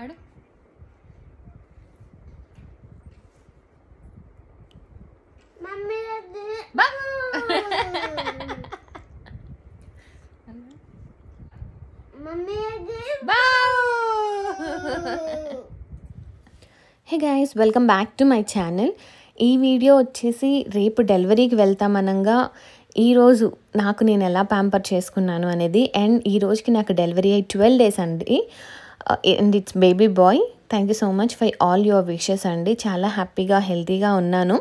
ఆడు hey guys welcome back to my channel ఈ video వచ్చేసి రేపు డెలివరీకి వెళ్తామనగా ఈరోజు నాకు నేను ఎలా ప్యాంపర్ చేసుకున్నాను అనేది అండ్ ఈ రోజుకి నాకు డెలివరీ అయ్యి ట్వెల్వ్ డేస్ అండి and it's baby boy thank you so much for all your wishes అండి చాలా హ్యాపీగా హెల్తీగా ఉన్నాను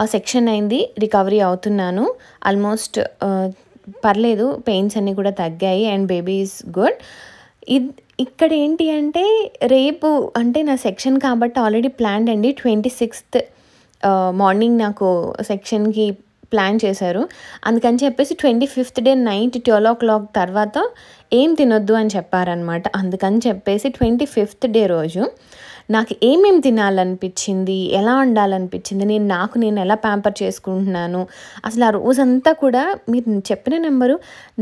ఆ సెక్షన్ అయింది రికవరీ అవుతున్నాను ఆల్మోస్ట్ uh, పర్లేదు పెయిన్స్ అన్నీ కూడా తగ్గాయి అండ్ బేబీ ఈజ్ గుడ్ ఇద్ ఇక్కడ ఏంటి అంటే రేపు అంటే నా సెక్షన్ కాబట్టి ఆల్రెడీ ప్లాన్ అండి ట్వంటీ సిక్స్త్ మార్నింగ్ uh, నాకు సెక్షన్కి ప్లాన్ చేశారు అందుకని చెప్పేసి twenty fifth day night twelve o'clock తర్వాత ఏం తినొద్దు అని చెప్పారనమాట అందుకని చెప్పేసి ట్వంటీ ఫిఫ్త్ డే రోజు నాకు ఏమేమి తినాలనిపించింది ఎలా ఉండాలనిపించింది నేను నాకు నేను ఎలా ప్యాంపర్ చేసుకుంటున్నాను అసలు ఆ రోజంతా కూడా మీరు చెప్పిన నెంబరు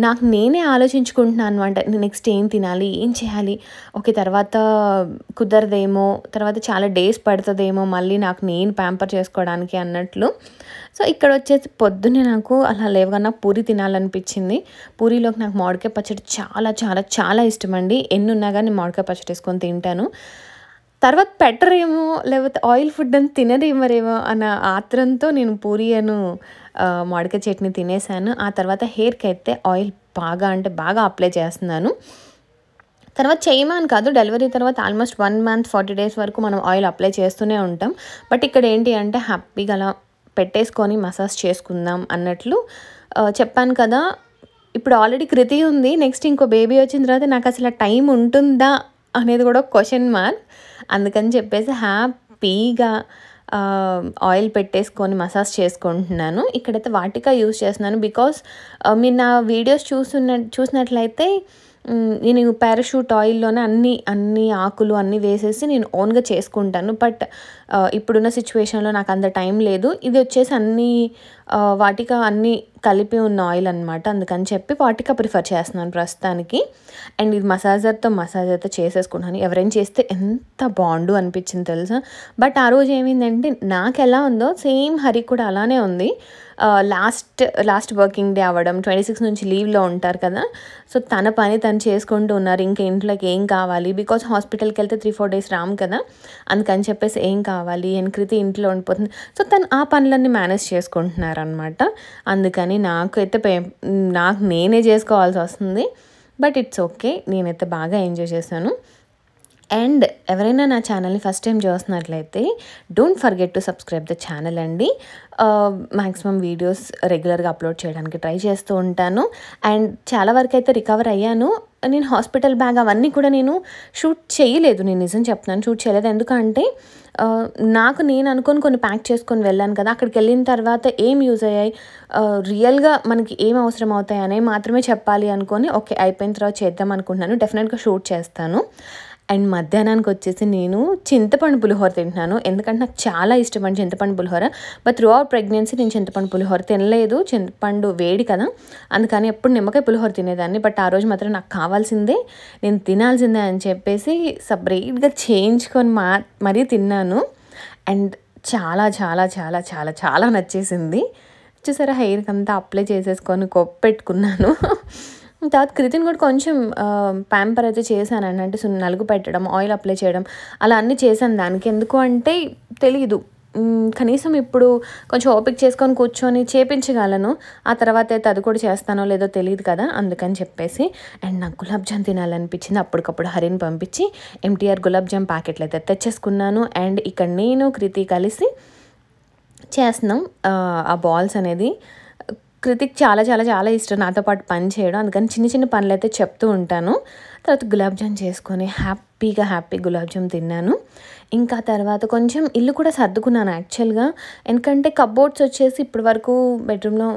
నాకు నేనే ఆలోచించుకుంటున్నాను అనమాట నెక్స్ట్ ఏం తినాలి ఏం చేయాలి ఓకే తర్వాత కుదరదేమో తర్వాత చాలా డేస్ పడుతుందేమో మళ్ళీ నాకు నేను ప్యాంపర్ చేసుకోవడానికి అన్నట్లు సో ఇక్కడ వచ్చేసి పొద్దున్నే నాకు అలా లేవగా పూరి తినాలనిపించింది పూరిలోకి నాకు మామిడికాయ పచ్చడి చాలా అలా చాలా చాలా ఇష్టమండి ఎన్ని ఉన్నా కానీ మామిడికాయ పచ్చడి వేసుకొని తింటాను తర్వాత పెట్టరేమో లేకపోతే ఆయిల్ ఫుడ్ అని తినరేమరేమో అన్న ఆత్రంతో నేను పూరి అను మామిడికాయ చట్నీ తినేసాను ఆ తర్వాత హెయిర్కి అయితే ఆయిల్ బాగా అంటే బాగా అప్లై చేస్తున్నాను తర్వాత చేయమని కాదు డెలివరీ తర్వాత almost one month forty days వరకు మనం ఆయిల్ అప్లై చేస్తూనే ఉంటాం బట్ ఇక్కడ ఏంటి అంటే హ్యాపీగా అలా పెట్టేసుకొని మసాజ్ చేసుకుందాం అన్నట్లు చెప్పాను కదా ఇప్పుడు ఆల్రెడీ కృతి ఉంది నెక్స్ట్ ఇంకో బేబీ వచ్చిన తర్వాత నాకు అసలు టైం ఉంటుందా అనేది కూడా క్వశ్చన్ మార్క్ అందుకని చెప్పేసి హ్యాపీగా ఆయిల్ పెట్టేసుకొని మసాజ్ చేసుకుంటున్నాను ఇక్కడైతే వాటికా యూస్ చేస్తున్నాను బికాస్ మీరు నా వీడియోస్ చూస్తున్న చూసినట్లయితే నేను పారాషూట్ ఆయిల్లోనే అన్ని అన్ని ఆకులు అన్నీ వేసేసి నేను ఓన్గా చేసుకుంటాను బట్ ఇప్పుడున్న సిచ్యువేషన్లో నాకు అంత టైం లేదు ఇది వచ్చేసి అన్ని వాటిక అన్నీ కలిపి ఉన్న ఆయిల్ అనమాట అందుకని చెప్పి వాటిక ప్రిఫర్ చేస్తున్నాను ప్రస్తుతానికి అండ్ ఇది మసాజర్తో మసాజర్తో చేసేసుకున్నాను ఎవరైనా చేస్తే ఎంత బాగుండు అనిపించింది తెలుసా బట్ ఆ రోజు ఏమైందంటే నాకు ఎలా ఉందో సేమ్ హరి కూడా అలానే ఉంది లాస్ట్ లాస్ట్ వర్కింగ్ డే అవ్వడం ట్వంటీ సిక్స్ నుంచి లీవ్లో ఉంటారు కదా సో తన పని తను చేసుకుంటూ ఉన్నారు ఇంకా ఇంట్లోకి ఏం కావాలి బికాజ్ హాస్పిటల్కి వెళ్తే త్రీ ఫోర్ డేస్ రాము కదా అందుకని చెప్పేసి ఏం కావాలి కావాలి వెనకృతి ఇంట్లో ఉండిపోతుంది సో తను ఆ పనులన్నీ మేనేజ్ చేసుకుంటున్నారనమాట అందుకని నాకైతే పే నాకు నేనే చేసుకోవాల్సి వస్తుంది బట్ ఇట్స్ ఓకే నేనైతే బాగా ఎంజాయ్ చేశాను అండ్ ఎవరైనా నా ఛానల్ని ఫస్ట్ టైం చూస్తున్నట్లయితే don't forget to subscribe the channel అండి మ్యాక్సిమం వీడియోస్ రెగ్యులర్గా అప్లోడ్ చేయడానికి ట్రై చేస్తూ ఉంటాను అండ్ చాలా వరకు అయితే రికవర్ అయ్యాను నేను హాస్పిటల్ బ్యాగ్ అవన్నీ కూడా నేను షూట్ చేయలేదు నేను నిజం చెప్తున్నాను షూట్ చేయలేదు ఎందుకంటే నాకు నేను అనుకొని కొన్ని ప్యాక్ చేసుకొని వెళ్ళాను కదా అక్కడికి వెళ్ళిన తర్వాత ఏం యూజ్ అయ్యాయి రియల్గా మనకి ఏం అవసరం అవుతాయి అనేవి మాత్రమే చెప్పాలి అనుకొని ఓకే అయిపోయిన తర్వాత చేద్దాం అనుకుంటున్నాను డెఫినెట్గా షూట్ చేస్తాను అండ్ మధ్యాహ్నానికి వచ్చేసి నేను చింతపండు పులిహోర తింటున్నాను ఎందుకంటే నాకు చాలా ఇష్టం అండి చింతపండు పులిహోర బట్ త్రూ అవర్ ప్రెగ్నెన్సీ నేను చింతపండు పులిహోర తినలేదు చింతపండు వేడి కదా అందుకని ఎప్పుడు నిమ్మకాయ పులిహోర తినేదాన్ని బట్ ఆ రోజు మాత్రం నాకు కావాల్సిందే నేను తినాల్సిందే అని చెప్పేసి సపరేట్గా చేయించుకొని మా మరీ తిన్నాను అండ్ చాలా చాలా చాలా చాలా చాలా నచ్చేసింది చూసారా హెయిర్కి అంతా అప్లై చేసేసుకొని కొప్పెట్టుకున్నాను తర్వాత క్రితిన్ కూడా కొంచెం ప్యాంపర్ అయితే చేశానండి అంటే నలుగు పెట్టడం ఆయిల్ అప్లై చేయడం అలా అన్నీ చేశాను దానికి ఎందుకు అంటే తెలియదు కనీసం ఇప్పుడు కొంచెం ఓపిక చేసుకొని కూర్చొని చేపించగలను ఆ తర్వాత అయితే అది కూడా చేస్తానో లేదో తెలియదు కదా అందుకని చెప్పేసి అండ్ నాకు గులాబ్ జామ్ తినాలనిపించింది అప్పటికప్పుడు హరిని పంపించి ఎంటీఆర్ గులాబ్ జామ్ ప్యాకెట్లు అయితే తెచ్చేసుకున్నాను అండ్ ఇక్కడ నేను కృతి కలిసి చేస్తున్నాం ఆ బాల్స్ అనేది కృతిక్ చాలా చాలా చాలా ఇష్టం నాతో పాటు పని చేయడం అందుకని చిన్న చిన్న పనులు అయితే చెప్తూ ఉంటాను తర్వాత గులాబ్ జామ్ చేసుకొని హ్యాపీగా హ్యాపీ గులాబ్ జామ్ తిన్నాను ఇంకా తర్వాత కొంచెం ఇల్లు కూడా సర్దుకున్నాను యాక్చువల్గా ఎందుకంటే కబోర్డ్స్ వచ్చేసి ఇప్పటి వరకు బెడ్రూమ్లో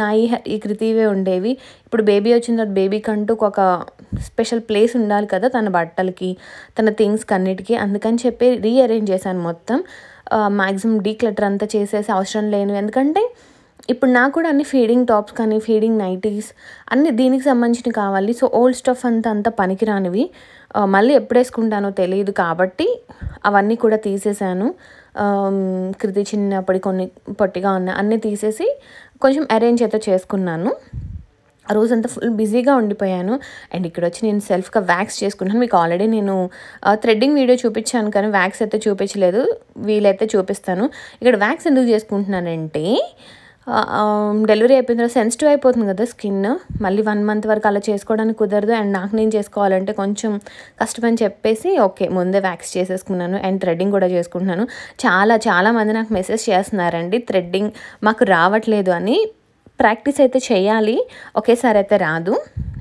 నా ఈ కృతివే ఉండేవి ఇప్పుడు బేబీ వచ్చిన తర్వాత బేబీకి అంటూ ఒక స్పెషల్ ప్లేస్ ఉండాలి కదా తన బట్టలకి తన థింగ్స్కి అన్నిటికీ అందుకని చెప్పి రీఅరేంజ్ చేశాను మొత్తం మ్యాక్సిమం డీక్లటర్ అంతా చేసేసి అవసరం లేను ఎందుకంటే ఇప్పుడు నాకు కూడా అన్ని ఫీడింగ్ టాప్స్ కానీ ఫీడింగ్ నైటీస్ అన్ని దీనికి సంబంధించినవి కావాలి సో ఓల్డ్ స్టఫ్ అంతా అంత పనికిరానివి మళ్ళీ ఎప్పుడేసుకుంటానో తెలియదు కాబట్టి అవన్నీ కూడా తీసేసాను క్రితి చిన్నప్పటి కొన్ని పొట్టిగా ఉన్న అన్నీ తీసేసి కొంచెం అరేంజ్ అయితే చేసుకున్నాను ఆ రోజంతా ఫుల్ బిజీగా ఉండిపోయాను అండ్ ఇక్కడ వచ్చి నేను సెల్ఫ్గా వ్యాక్స్ చేసుకున్నాను మీకు ఆల్రెడీ నేను థ్రెడ్డింగ్ వీడియో చూపించాను కానీ వ్యాక్స్ అయితే చూపించలేదు వీలైతే చూపిస్తాను ఇక్కడ వ్యాక్స్ ఎందుకు చేసుకుంటున్నానంటే డెలివరీ అయిపోయిన తర్వాత సెన్సిటివ్ అయిపోతుంది కదా స్కిన్ మళ్ళీ వన్ మంత్ వరకు అలా చేసుకోవడానికి కుదరదు అండ్ నాకు నేను చేసుకోవాలంటే కొంచెం కష్టమని చెప్పేసి ఓకే ముందే వ్యాక్స్ చేసేసుకున్నాను అండ్ థ్రెడ్డింగ్ కూడా చేసుకుంటున్నాను చాలా చాలామంది నాకు మెసేజ్ చేస్తున్నారండి థ్రెడ్డింగ్ మాకు రావట్లేదు అని ప్రాక్టీస్ అయితే చేయాలి ఒకేసారి అయితే రాదు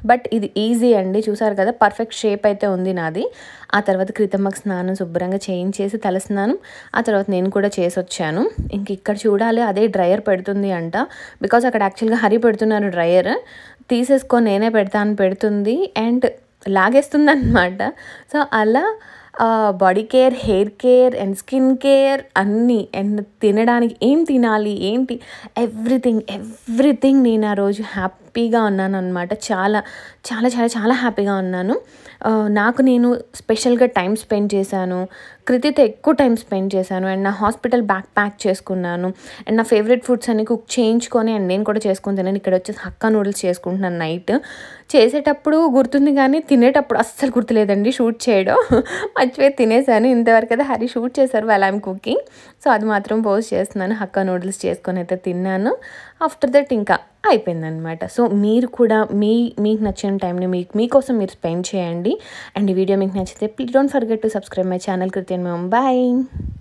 బట్ ఇది ఈజీ అండి చూసారు కదా పర్ఫెక్ట్ షేప్ అయితే ఉంది నాది ఆ తర్వాత క్రితమ్మకు స్నానం శుభ్రంగా చేయించేసి తల స్నానం ఆ తర్వాత నేను కూడా చేసి వచ్చాను ఇంక ఇక్కడ చూడాలి అదే డ్రయర్ పెడుతుంది అంట బికాజ్ అక్కడ యాక్చువల్గా హరి పెడుతున్నారు డ్రయర్ తీసేసుకొని నేనే పెడతాను పెడుతుంది అండ్ లాగేస్తుంది అనమాట సో అలా body care hair care and skin care అన్నీ అండ్ తినడానికి ఏం తినాలి ఏంటి ఎవ్రీథింగ్ ఎవ్రీథింగ్ నేను ఆ రోజు హ్యాపీ హ్యాపీగా ఉన్నాను అనమాట చాలా చాలా చాలా చాలా హ్యాపీగా ఉన్నాను నాకు నేను స్పెషల్గా టైం స్పెండ్ చేశాను కృతితో ఎక్కువ టైం స్పెండ్ చేశాను అండ్ నా హాస్పిటల్ బ్యాక్ ప్యాక్ చేసుకున్నాను అండ్ నా ఫేవరెట్ ఫుడ్స్ అన్ని కుక్ చేయించుకొని అండ్ నేను కూడా చేసుకుని తిన్నాను ఇక్కడ వచ్చేసి హక్క నూడిల్స్ చేసుకుంటున్నాను నైట్ చేసేటప్పుడు గుర్తుంది కానీ తినేటప్పుడు అస్సలు గుర్తులేదండి షూట్ చేయడం మర్చిపోయి తినేసాను ఇంతవరకు అయితే హరి షూట్ చేశారు వాళ్ళ ఐమ్ కుకింగ్ సో అది మాత్రం పోస్ట్ చేస్తున్నాను హక్క నూడిల్స్ చేసుకొని అయితే తిన్నాను ఆఫ్టర్ దట్ ఇంకా అయిపోయిందనమాట సో మీరు కూడా మీ మీకు నచ్చిన టైంని మీకు మీకోసం మీరు స్పెండ్ చేయండి అండ్ ఈ వీడియో మీకు నచ్చితే please don't forget to subscribe my channel Kriti Take care, Bye.